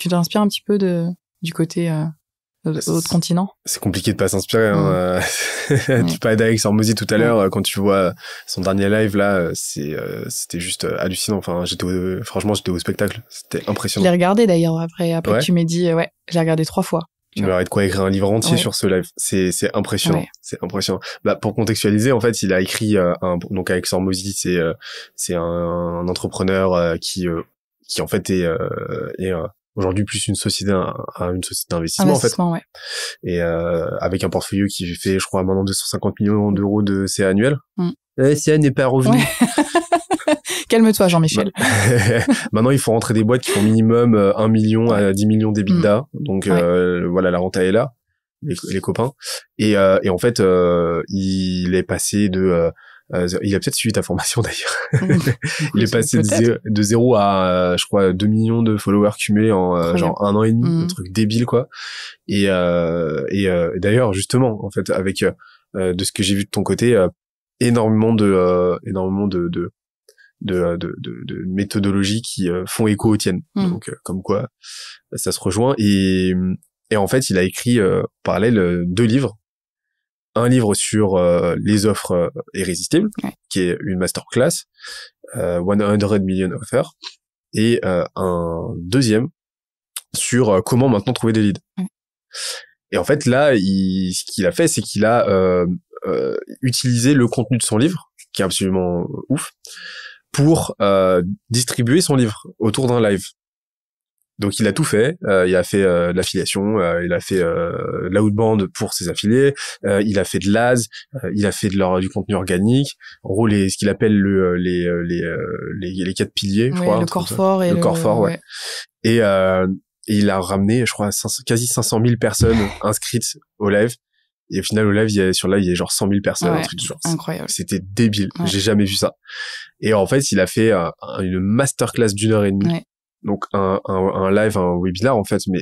tu t'inspires un petit peu de du côté euh, d'autres bah, continent C'est compliqué de pas s'inspirer. Hein. Euh. tu parlais d'Alex Hormozy tout à l'heure, euh, quand tu vois euh, son dernier live là, c'est c'était juste hallucinant. Enfin, j'étais franchement j'étais au spectacle, c'était impressionnant. j'ai regardé d'ailleurs après après tu m'as dit ouais, j'ai regardé trois fois. Tu aurait de quoi écrire un livre entier sur ce live. C'est, c'est impressionnant. C'est impressionnant. Bah, pour contextualiser, en fait, il a écrit un, donc Alex Sormozy, c'est, c'est un, entrepreneur qui, qui en fait est, est aujourd'hui plus une société une société d'investissement en fait. Et euh, avec un portefeuille qui fait je crois maintenant 250 millions d'euros de CA annuel. Mm. La eh, n'est pas revenu. Calme-toi Jean-Michel. Bah, maintenant il faut rentrer des boîtes qui font minimum 1 euh, million à 10 millions d'EBITDA. Mm. Donc euh, voilà la renta est là les, copains et, et en fait il est passé de euh, il a peut-être suivi ta formation d'ailleurs. il est passé de zéro, à, euh, je crois, 2 millions de followers cumulés en euh, genre un an et demi, un mhm. truc débile quoi. Et, euh, et d'ailleurs justement, en fait, avec de ce que j'ai vu de ton côté, énormément de, énormément de, de de, de, méthodologies qui font écho aux tiennes. Mhm. Donc, comme quoi, ça se rejoint. Et, et en fait, il a écrit parallèle deux livres un livre sur euh, les offres euh, irrésistibles, qui est une masterclass, 100 euh, million offers, et un deuxième sur comment maintenant trouver des leads. Et en fait, là, ce qu'il a fait, c'est qu'il a utilisé le contenu de son livre, qui est absolument ouf, pour distribuer son livre autour d'un live. Donc il a tout fait. Euh, il a fait euh, l'affiliation, euh, il a fait euh, l'outbound pour ses affiliés, il a fait de l'AS, il a fait de du contenu organique. En gros, les, ce qu'il appelle le, les, les, les, quatre piliers, je crois. Le corps fort et le, corps fort, ouais. Et, il a ramené, je crois, quasi 500 000 personnes inscrites au live. Et au final, au live, il y a, sur live, il y a genre 100 000 personnes. Ouais, Incroyable. C'était débile. J'ai jamais vu ça. Et en fait, il a fait une masterclass d'une heure et demie donc un, un, un, live, un webinar en fait, mais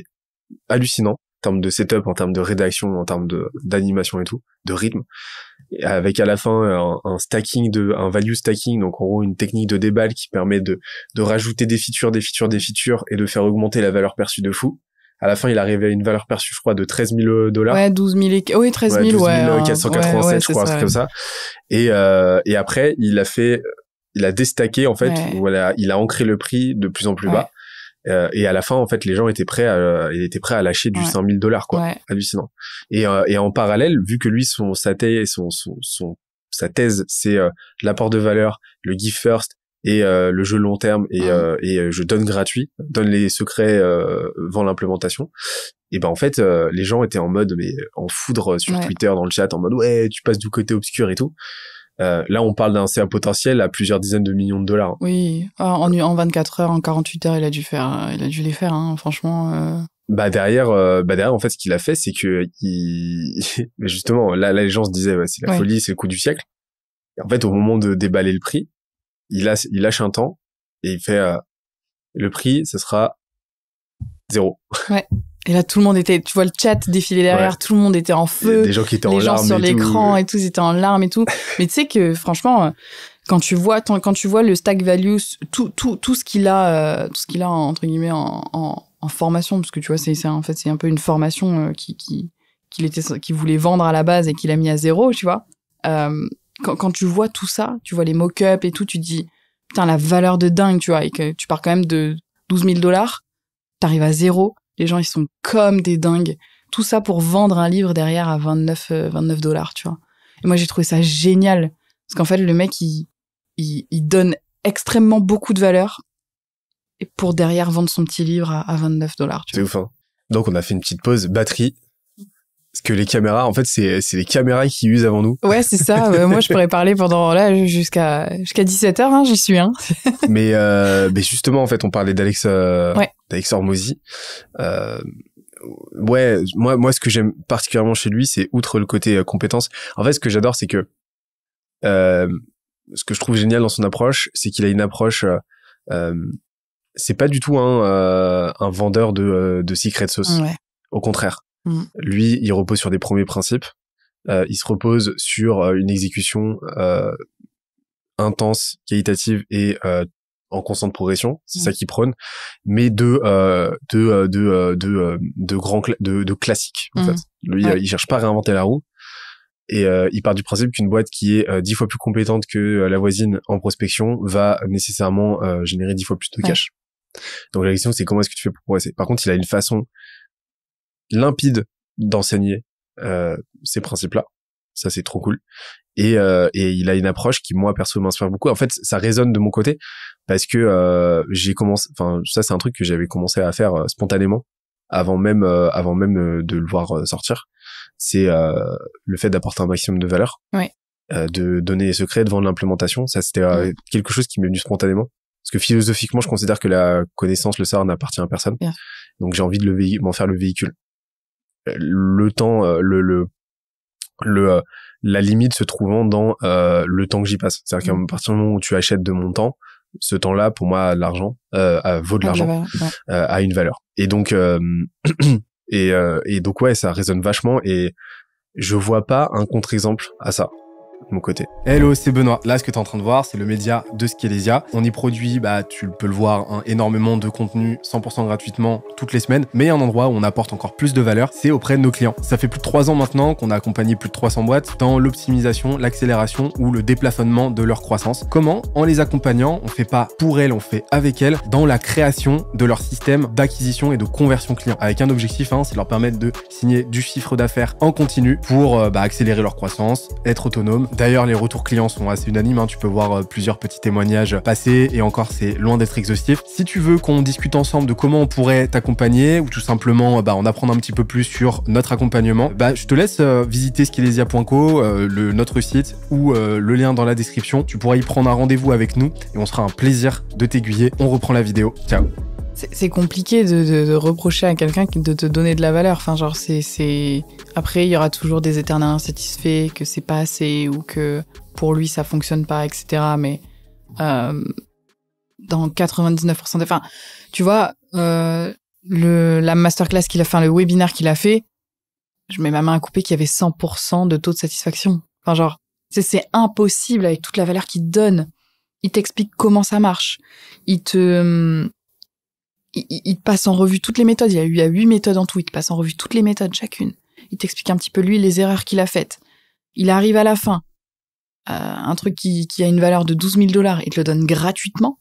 hallucinant en termes de setup, en termes de rédaction, en termes de d'animation et tout, de rythme, avec à la fin un, stacking de, un value stacking, donc en gros une technique de déballe qui permet de de rajouter des features, des features, des features et de faire augmenter la valeur perçue de fou. À la fin, il arrivait à une valeur perçue, je crois, de 13 000 dollars. Ouais, 12 000 et... Oui, 13 000, ouais. 12 487, je crois, ça, comme ça. Et, euh, et après, il a fait il a déstaqué en fait, voilà, il a ancré le prix de plus en plus bas. Euh, et à la fin, en fait, les gens étaient prêts à, euh, étaient prêts à lâcher du ouais. 5000 dollars, quoi. Hallucinant. Euh, et, en parallèle, vu que lui, son, sa thèse, son, son, sa thèse, c'est l'apport de valeur, le give first et le jeu long terme et, et je donne gratuit, donne les secrets, avant l'implémentation. Et ben en fait, les gens étaient en mode mais en foudre sur Twitter, dans le chat, en mode ouais, tu passes du côté obscur et tout. Euh, là, on parle d'un CA potentiel à plusieurs dizaines de millions de dollars. Oui, ah, en, en 24 heures, en 48 heures, il a dû faire, il a dû les faire, hein, franchement. Euh. Bah derrière, euh, bah derrière, en fait, ce qu'il a fait, c'est que il... justement, là, les gens se disaient, ouais, c'est la folie, c'est le coup du siècle. Et en fait, au moment de déballer le prix, il, a, il lâche un temps et il fait, le prix, ce sera zéro. Ouais. Et là, tout le monde était, tu vois le chat défiler derrière, tout le monde était en feu. Des gens qui étaient les en gens sur l'écran et tout, ils étaient en larmes et tout. Mais tu sais que franchement, euh, quand tu vois, quand tu vois le stack value, tout, tout, tout ce qu'il a, euh, tout ce qu'il a entre guillemets en, formation, parce que tu vois, c'est en fait c'est un peu une formation euh, qui, qui qu'il était, qu'il voulait vendre à la base et qu'il a mis à zéro, tu vois. quand, quand tu vois tout ça, tu vois les mock-ups et tout, tu dis putain la valeur de dingue, tu vois, et que tu pars quand même de 12 000 dollars, t'arrives à zéro les gens, ils sont comme des dingues. Tout ça pour vendre un livre derrière à 29, 29 euh, dollars, tu vois. Et moi, j'ai trouvé ça génial. Parce qu'en fait, le mec, il, donne extrêmement beaucoup de valeur pour derrière vendre son petit livre à, 29 dollars. C'est ouf, hein. Donc, on a fait une petite pause. Batterie, que les caméras, en fait, c'est les caméras qui usent avant nous. Ouais, c'est ça. moi, je pourrais parler pendant là jusqu'à jusqu'à 17h, hein, j'y suis. Hein. Euh, mais, justement, en fait, on parlait d'Alex euh, ouais. d'Alex euh, ouais, moi, moi, ce que j'aime particulièrement chez lui, c'est outre le côté euh, compétence. En fait, ce que j'adore, c'est que ce que je trouve génial dans son approche, c'est qu'il a une approche c'est pas du tout un, vendeur de, de secret sauce. Au contraire, Mm. Lui, il repose sur des premiers principes. Euh, il se repose sur euh, une exécution euh, intense, qualitative et en constante progression, c'est mm. ça qu'il prône, mais de de de de de classique il cherche pas à réinventer la roue et il part du principe qu'une boîte qui est dix fois plus compétente que la voisine en prospection va nécessairement générer dix fois plus de cash. Donc la question c'est comment est-ce que tu fais pour progresser. Par contre, il a une façon limpide d'enseigner euh, ces principes-là. Ça, c'est trop cool. Et, euh, et, il a une approche qui, moi, perso, m'inspire beaucoup. En fait, ça résonne de mon côté parce que euh, j'ai commencé. Enfin, ça, c'est un truc que j'avais commencé à faire euh, spontanément avant même, euh, avant même euh, de le voir sortir. C'est le fait d'apporter un maximum de valeur, de donner les secrets, de l'implémentation. Ça, c'était quelque chose qui m'est venu spontanément. Parce que philosophiquement, je considère que la connaissance, le savoir n'appartient à personne. Donc j'ai envie de le m'en faire le véhicule le temps, euh, le, le, euh, la limite se trouvant dans euh, le temps que j'y passe. C'est-à-dire qu'à mm. partir du moment où tu achètes de mon temps, ce temps-là, pour moi, l'argent vaut de ah, l'argent, bah, a une valeur. Et donc, et, et donc ouais, ça résonne vachement. Et je vois pas un contre-exemple à ça de mon côté. Hello, c'est Benoît. Là, ce que tu es en train de voir, c'est le média de Skelésia. On y produit, bah, tu peux le voir, hein, énormément de contenu 100% gratuitement toutes les semaines, mais un endroit où on apporte encore plus de valeur, c'est auprès de nos clients. Ça fait plus de 3 ans maintenant qu'on a accompagné plus de 300 boîtes dans l'optimisation, l'accélération ou le déplafonnement de leur croissance. Comment En les accompagnant, on fait pas pour elles, on fait avec elles dans la création de leur système d'acquisition et de conversion client. Avec un objectif, hein, c'est de leur permettre de signer du chiffre d'affaires en continu pour euh, bah, accélérer leur croissance, être autonome D'ailleurs, les retours clients sont assez unanimes. Hein. Tu peux voir euh, plusieurs petits témoignages passés, et encore, c'est loin d'être exhaustif. Si tu veux qu'on discute ensemble de comment on pourrait t'accompagner ou tout simplement euh, bah, en apprendre un petit peu plus sur notre accompagnement, bah, je te laisse euh, visiter skilésia.co notre site ou le lien dans la description. Tu pourras y prendre un rendez-vous avec nous et on sera un plaisir de t'aiguiller. On reprend la vidéo. Ciao c'est compliqué de, reprocher à quelqu'un de te donner de la valeur. Enfin, genre, c'est. Après, il y aura toujours des éternels insatisfaits, que c'est pas assez ou que pour lui ça fonctionne pas, etc. Mais euh, dans 99% des. Enfin, tu vois, euh, le, la masterclass qu'il a fait, le webinaire qu'il a fait, je mets ma main à couper qu'il y avait 100% de taux de satisfaction. Enfin, genre, c'est impossible avec toute la valeur qu'il donne. Il t'explique comment ça marche. Il te hum, il, te passe en revue toutes les méthodes. Il y a, huit méthodes en tout. Il te passe en revue toutes les méthodes, chacune. Il t'explique un petit peu, lui, les erreurs qu'il a faites. Il arrive à la fin. Euh, un truc qui, a une valeur de 12 000 dollars, il te le donne gratuitement.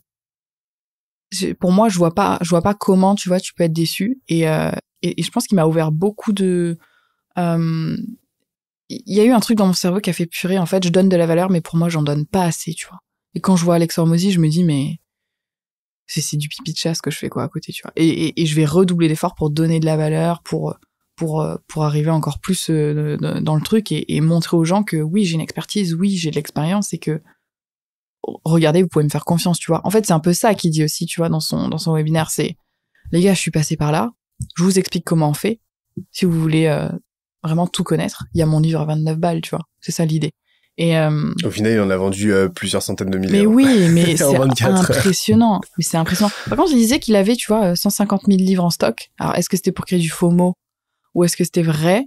Pour moi, je vois pas, je vois pas comment, tu vois, tu peux être déçu. Et, euh, je pense qu'il m'a ouvert beaucoup de. Euh, il y a eu un truc dans mon cerveau qui a fait purer. En fait, je donne de la valeur, mais pour moi, j'en donne pas assez, tu vois. Et quand je vois Alex Hormozzi, je me dis, mais c'est du pipi de chasse que je fais quoi à côté, tu vois. Et, je vais redoubler d'efforts pour donner de la valeur, pour pour euh, pour arriver encore plus euh, dans le truc et, montrer aux gens que oui j'ai une expertise, oui j'ai de l'expérience et que oh, regardez vous pouvez me faire confiance, tu vois. En fait c'est un peu ça qu'il dit aussi, tu vois, dans son dans son webinaire, c'est les gars je suis passé par là, je vous explique comment on fait. Si vous voulez euh, vraiment tout connaître, il y a mon livre à 29 balles, tu vois. C'est ça l'idée. Et euh, au final, il en a vendu euh, plusieurs centaines de milliers. Mais oui, mais c'est impressionnant. Mais c'est impressionnant. Par contre, je disais qu'il avait, tu vois, 150 euh, 000 livres en stock. Alors, est-ce que c'était pour créer du FOMO ou est-ce que c'était vrai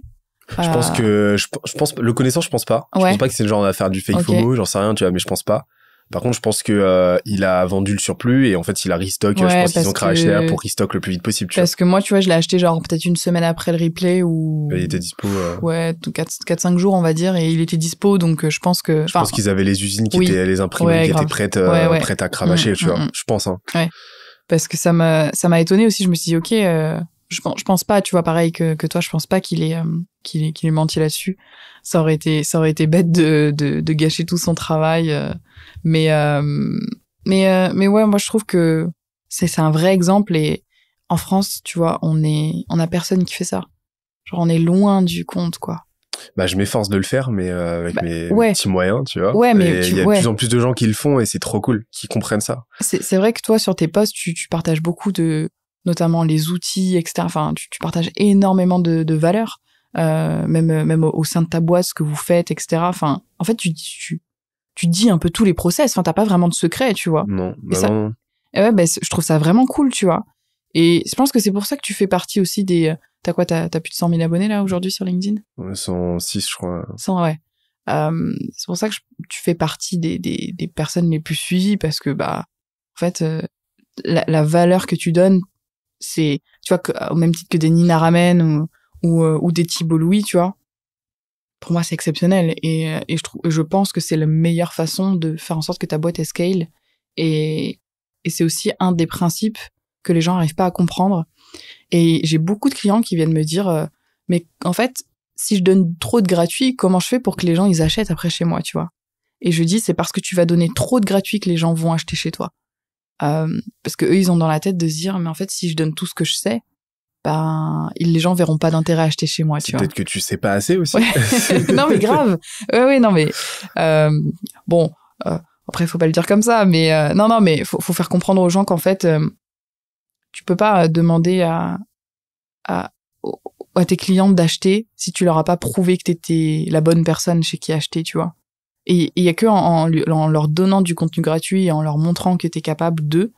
Je pense que je, pense le connaissant, je pense pas. Je pense pas que c'est le genre d'affaire du fake FOMO, j'en sais rien, tu vois, mais je pense pas. Par contre, je pense que euh, il a vendu le surplus et en fait, il a restock. Euh, je pense qu'ils ont craché pour restock le plus vite possible. parce que moi, tu vois, je l'ai acheté genre peut-être une semaine après le replay ou. il était dispo. Euh, ouais, 4-5 jours, on va dire, et il était dispo, donc je pense que. Je pense qu'ils avaient les usines qui étaient les imprimantes qui étaient prêtes, prêtes à cravacher, mm, tu vois. Mm, mm. Je pense. Hein. Ouais. Parce que ça m'a ça m'a étonné aussi. Je me suis dit, ok je pense, pense pas, tu vois, pareil que, toi, je pense pas qu'il ait, euh, qu'il menti là-dessus. Ça aurait été, ça aurait été bête de, gâcher tout son travail. Euh. mais, euh, mais, mais ouais, moi, je trouve que c'est, c'est un vrai exemple et en France, tu vois, on est, on a personne qui fait ça. Genre, on est loin du compte, quoi. Bah, je m'efforce de le faire, mais avec bah, mes petits moyens, tu vois. Ouais, mais il y a de plus en plus de gens qui le font et c'est trop cool, qui comprennent ça. C'est, vrai que toi, sur tes posts, tu partages beaucoup de, notamment les outils, etc. Enfin, tu, partages énormément de, de valeurs, euh, même même au, sein de ta boîte, ce que vous faites, etc. Enfin, en fait, tu tu, tu dis un peu tous les process. Enfin, t'as pas vraiment de secret, tu vois. Non. Bah eh ouais, bah, je trouve ça vraiment cool, tu vois. Et je pense que c'est pour ça que tu fais partie aussi des. Euh, t'as quoi T'as as plus de 100 000 abonnés là aujourd'hui sur LinkedIn 106, je crois. 100, ouais. Euh, c'est pour ça que tu fais partie des, des, des personnes les plus suivies parce que bah en fait euh, la, la, valeur que tu donnes c'est tu vois au même titre que des Nina Ramen ou euh, des Thibault Louis tu vois pour moi c'est exceptionnel et, je je pense que c'est la meilleure façon de faire en sorte que ta boîte escale scale et c'est aussi un des principes que les gens n'arrivent pas à comprendre et j'ai beaucoup de clients qui viennent me dire euh, mais en fait si je donne trop de gratuit comment je fais pour que les gens ils achètent après chez moi tu vois et je dis c'est parce que tu vas donner trop de gratuit que les gens vont acheter chez toi euh, parce que eux, ils ont dans la tête de se dire, mais en fait, si je donne tout ce que je sais, ben, les gens verront pas d'intérêt à acheter chez moi, tu Peut-être que tu sais pas assez aussi. non, mais grave. Oui, oui, non, mais euh, bon. Euh, après, faut pas le dire comme ça, mais euh, non, non, mais faut, faut faire comprendre aux gens qu'en fait, euh, tu peux pas demander à, à, à tes clients d'acheter si tu leur as pas prouvé que t'étais la bonne personne chez qui acheter, tu vois. Et il y a que en, leur donnant du contenu gratuit et en leur montrant que tu es capable de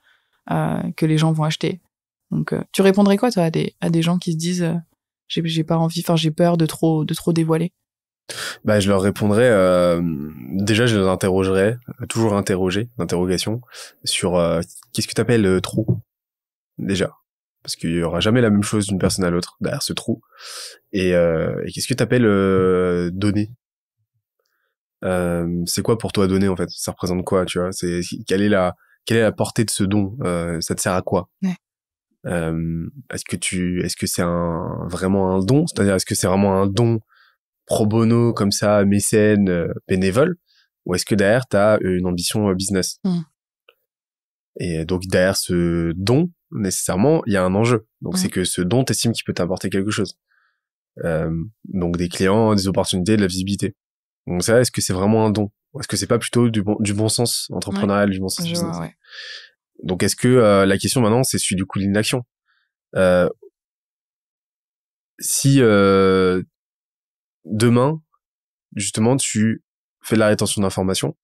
euh, que les gens vont acheter. Donc, euh, tu répondrais quoi, toi, à des, à des gens qui se disent euh, j'ai pas envie, enfin, j'ai peur de trop, de trop dévoiler bah, je leur répondrais, euh, déjà je les interrogerai toujours interroger d'interrogation sur euh, qu'est-ce que t'appelles euh, trou déjà parce qu'il y aura jamais la même chose d'une personne à l'autre derrière ce trou et, et qu'est-ce que tu t'appelles donner » Euh, c'est quoi pour toi donner en fait Ça représente quoi, tu vois C'est quelle est la quelle est la portée de ce don euh, Ça te sert à quoi euh, Est-ce que tu est-ce que c'est vraiment un don C'est-à-dire est-ce que c'est vraiment un don pro bono comme ça, mécène, bénévole, ou est-ce que derrière tu as une ambition business hmm. Et donc derrière ce don, nécessairement, il y a un enjeu. Donc c'est hmm. que ce don, t'estimes qu'il peut t'apporter quelque chose. donc des clients, des opportunités, de la visibilité. Donc ça, est-ce que c'est vraiment un don est-ce que c'est pas plutôt du bon, du bon sens entrepreneurial, du bon sens Donc est-ce que euh, la question maintenant, c'est celui du coup l'inaction. l'inaction euh, Si euh, demain, justement, tu fais de la rétention d'informations,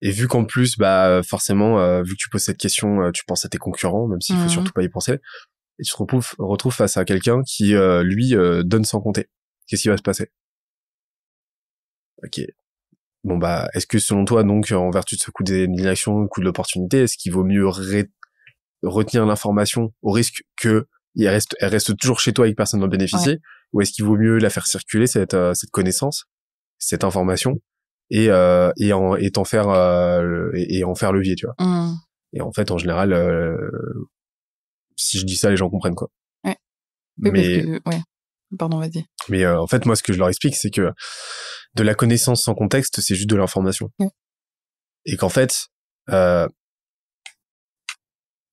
et vu qu'en plus, bah forcément, euh, vu que tu poses cette question, euh, tu penses à tes concurrents, même s'il faut mmh surtout pas y penser, et tu te retrouves face à quelqu'un qui, lui, donne sans compter. Qu'est-ce qui va se passer Ok. Bon bah, est-ce que selon toi, donc, en vertu de ce coup d'élimination, coup de l'opportunité, est-ce qu'il vaut mieux retenir l'information au risque que il reste, elle reste toujours chez toi et que personne n'en bénéficie, ou est-ce qu'il vaut mieux la faire circuler cette, euh, cette connaissance, cette information, et euh, et en et en faire euh, et, en faire levier, tu vois. Mmh. Et en fait, en général, si je dis ça, les gens comprennent quoi. Oui, mais ouais. pardon, vas-y. Mais en fait, moi, ce que je leur explique, c'est que de la connaissance sans contexte, c'est juste de l'information. Et qu'en fait, euh,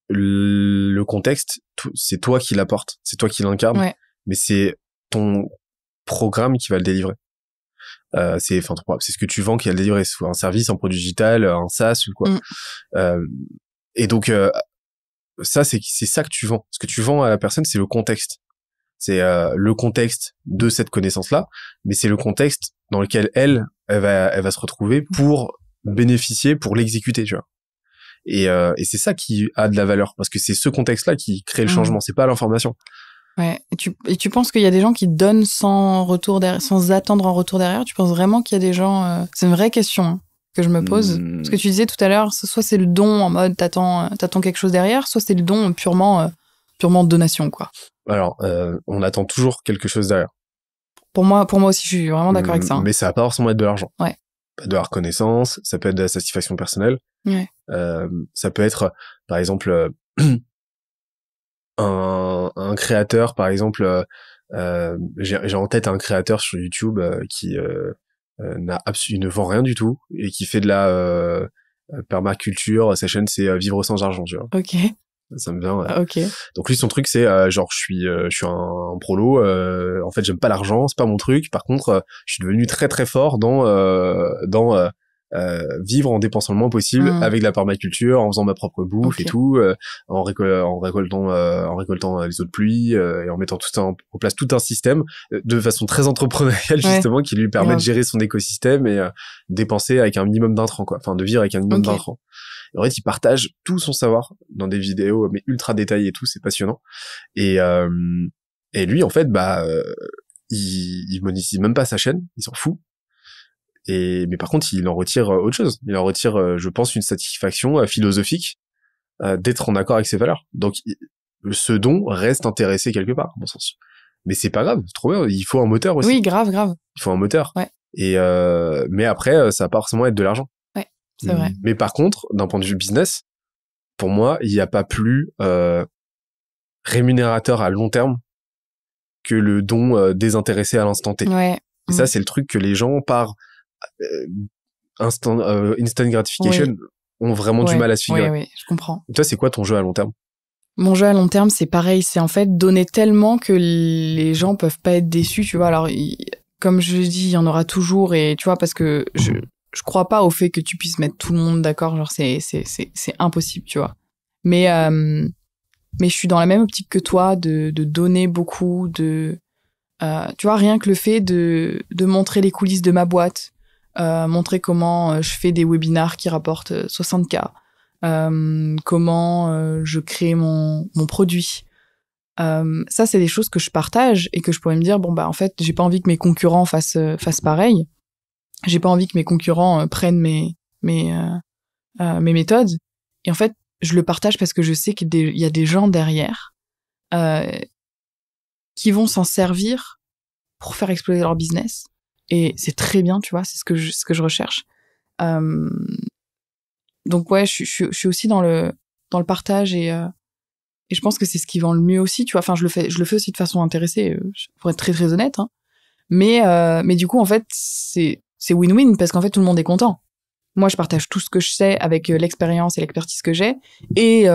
le contexte, c'est toi qui l'apporte, c'est toi qui l'incarne, mais c'est ton programme qui va le délivrer. Euh, c'est enfin c'est ce que tu vends qui va le délivrer, soit un service, un produit digital, un SaaS ou quoi. Mm. Euh, et donc ça c'est c'est ça que tu vends. Ce que tu vends à la personne, c'est le contexte. C'est le contexte de cette connaissance là, mais c'est le contexte dans lequel elle, elle va, se retrouver pour bénéficier, pour l'exécuter, tu vois. Euh, et, c'est ça qui a de la valeur, parce que c'est ce contexte-là qui crée le mmh. changement, c'est pas l'information. Ouais. Et tu, penses qu'il y a des gens qui donnent sans retour sans attendre un retour derrière Tu penses vraiment qu'il y a des gens euh, C'est une vraie question hein, que je me pose. ce mmh. Parce que tu disais tout à l'heure, soit c'est le don en mode euh, t'attends, quelque chose derrière, soit c'est le don purement, purement de donation, quoi. Alors, on attend toujours quelque chose derrière. Pour moi, pour moi aussi, je suis vraiment d'accord avec ça. Hein. Mais ça va pas forcément être de l'argent. Ouais. De la reconnaissance, ça peut être de la satisfaction personnelle. Ouais. Euh, ça peut être, par exemple, euh, un, créateur, par exemple, euh, euh j'ai en tête un créateur sur YouTube euh, qui euh, n'a absolument ne vend rien du tout et qui fait de la permaculture. Sa chaîne, c'est Vivre sans argent, tu vois. Ok me ah, Donc lui, son truc, c'est euh, genre, je suis, euh, je suis un, prolo. Euh, en fait, j'aime pas l'argent, c'est pas mon truc. Par contre, je suis devenu très très fort dans dans euh, vivre en dépensant le moins possible mm. avec la permaculture, en faisant ma propre bouffe et tout, euh, en, en, récoltant euh, en récoltant les eaux de pluie et en mettant tout en, place tout un système de façon très entrepreneuriale justement qui lui permet de gérer son écosystème et dépenser avec un minimum d'intrants quoi, enfin de vivre avec un minimum okay. d'intrants. En fait, il partage tout son savoir dans des vidéos, mais ultra détaillées et tout, c'est passionnant. Et, et lui, en fait, bah, il, il monétise même pas sa chaîne, il s'en fout. Et mais par contre, il en retire euh, autre chose. Il en retire, euh, je pense, une satisfaction euh, philosophique d'être en accord avec ses valeurs. Donc, ce don reste intéressé quelque part, à mon sens. Mais c'est pas grave, trop bien. Il faut un moteur aussi. Oui, grave, grave. Il faut un moteur. Ouais. Et euh, mais après, ça va pas forcément être de l'argent. Ouais, c'est vrai. Mais par contre, d'un point de vue business, pour moi, il n'y a pas plus euh, rémunérateur à long terme que le don désintéressé à l'instant T. Ouais. Et ça, mm. c'est le truc que les gens, partent euh, euh, instant, gratification ont vraiment du mal à se figurer. Oui, je comprends. toi, c'est quoi ton jeu à long terme mon jeu à long terme, c'est pareil. C'est en fait donner tellement que les gens peuvent pas être déçus, tu vois. Alors, comme je dis, il y en aura toujours, et tu vois, parce que je, je crois pas au fait que tu puisses mettre tout le monde d'accord. Genre, c'est, c'est, impossible, tu vois. Mais, euh, mais je suis dans la même optique que toi de, donner beaucoup, de, tu vois, rien que le fait de montrer les coulisses de ma boîte, euh, montrer comment euh, je fais des webinars qui rapportent 60K, euh, comment je crée mon, produit. ça, c'est des choses que je partage et que je pourrais me dire, bon, bah, en fait, j'ai pas envie que mes concurrents fassent, fassent pareil. J'ai pas envie que mes concurrents prennent mes, mes, mes méthodes. Et en fait, je le partage parce que je sais qu'il y a des gens derrière qui vont s'en servir pour faire exploser leur business, et c'est très bien, tu vois, c'est ce que je, ce que je recherche. Euh, donc ouais, je, je, suis aussi dans le dans le partage et euh, et je pense que c'est ce qui vend le mieux aussi, tu vois. Enfin, je le fais, je le fais aussi de façon intéressée, euh, pour être très très honnête. Hein. Mais mais du coup, en fait, c'est c'est win-win parce qu'en fait, tout le monde est content. Moi, je partage tout ce que je sais avec l'expérience et l'expertise que j'ai. Et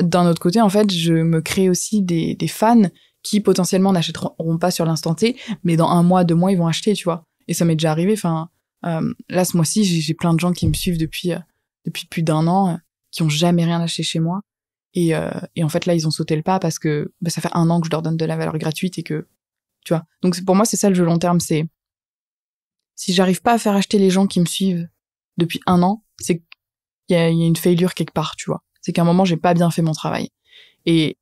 d'un autre côté, en fait, je me crée aussi des, des fans qui potentiellement n'achèteront pas sur l'instant T, mais dans un mois, deux mois, ils vont acheter, tu vois. Et ça m'est déjà arrivé. Enfin, euh, là, ce mois-ci, j'ai plein de gens qui me suivent depuis, euh, depuis plus d'un an, euh, qui ont jamais rien lâché chez moi. Et, et en fait, là, ils ont sauté le pas parce que bah, ça fait un an que je leur donne de la valeur gratuite et que, tu vois. Donc, pour moi, c'est ça le jeu long terme. C'est si j'arrive pas à faire acheter les gens qui me suivent depuis un an, c'est qu'il y, a, une faillure quelque part, tu vois. C'est qu'à un moment, j'ai pas bien fait mon travail. Et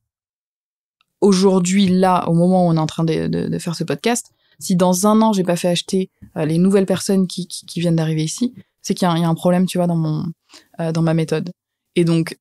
aujourd'hui, là, au moment où on est en train de, de faire ce podcast, si dans un an j'ai pas fait acheter euh, les nouvelles personnes qui, qui, qui viennent d'arriver ici, c'est qu'il y, y, a un problème, tu vois, dans mon euh, dans ma méthode. Et donc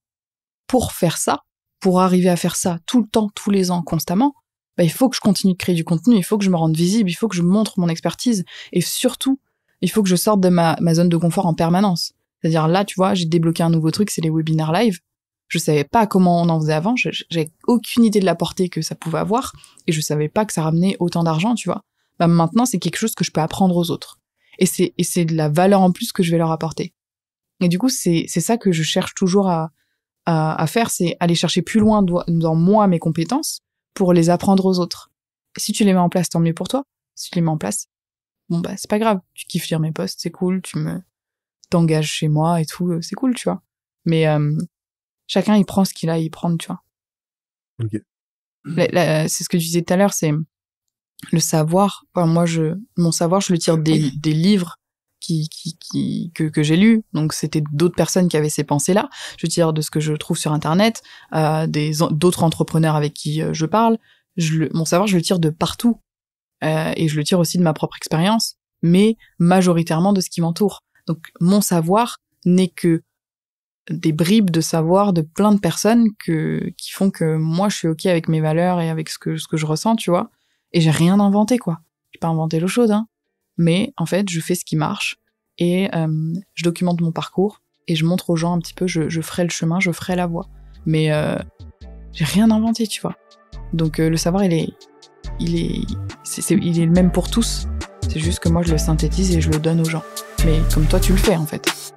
pour faire ça, pour arriver à faire ça tout le temps, tous les ans, constamment, bah, il faut que je continue de créer du contenu, il faut que je me rende visible, il faut que je montre mon expertise, et surtout, il faut que je sorte de ma, ma zone de confort en permanence. C'est-à-dire là, tu vois, j'ai débloqué un nouveau truc, c'est les webinars live. Je savais pas comment on en faisait avant, j'avais aucune idée de la portée que ça pouvait avoir, et je savais pas que ça ramenait autant d'argent, tu vois. Bah, maintenant c'est quelque chose que je peux apprendre aux autres. Et c'est et c'est de la valeur en plus que je vais leur apporter. Et du coup c'est c'est ça que je cherche toujours à à, faire, c'est aller chercher plus loin dans moi mes compétences pour les apprendre aux autres. si tu les mets en place, tant mieux pour toi. Si tu les mets en place, bon bah c'est pas grave, tu kiffes lire mes postes c'est cool, tu me t'engages chez moi et tout, euh, c'est cool, tu vois. Mais euh, chacun il prend ce qu'il a à y prendre, tu vois. c'est ce que tu disais tout à l'heure, c'est le savoir, moi, je, mon savoir, je le tire des, des livres qui, qui, qui, que, que j'ai lus. Donc, c'était d'autres personnes qui avaient ces pensées-là. Je tire de ce que je trouve sur Internet, euh, des d'autres entrepreneurs avec qui euh, je parle. Je mon savoir, je le tire de partout. Euh, et je le tire aussi de ma propre expérience, mais majoritairement de ce qui m'entoure. Donc, mon savoir n'est que des bribes de savoir de plein de personnes que, qui font que moi, je suis OK avec mes valeurs et avec ce que, ce que je ressens, tu vois. Et j'ai rien inventé, quoi. J'ai pas inventé l'eau chaude, hein. Mais en fait, je fais ce qui marche et euh, je documente mon parcours et je montre aux gens un petit peu, je, ferai le chemin, je ferai la voie. Mais euh, j'ai rien inventé, tu vois. Donc euh, le savoir, il est, il est le même pour tous. C'est juste que moi, je le synthétise et je le donne aux gens. Mais comme toi, tu le fais en fait.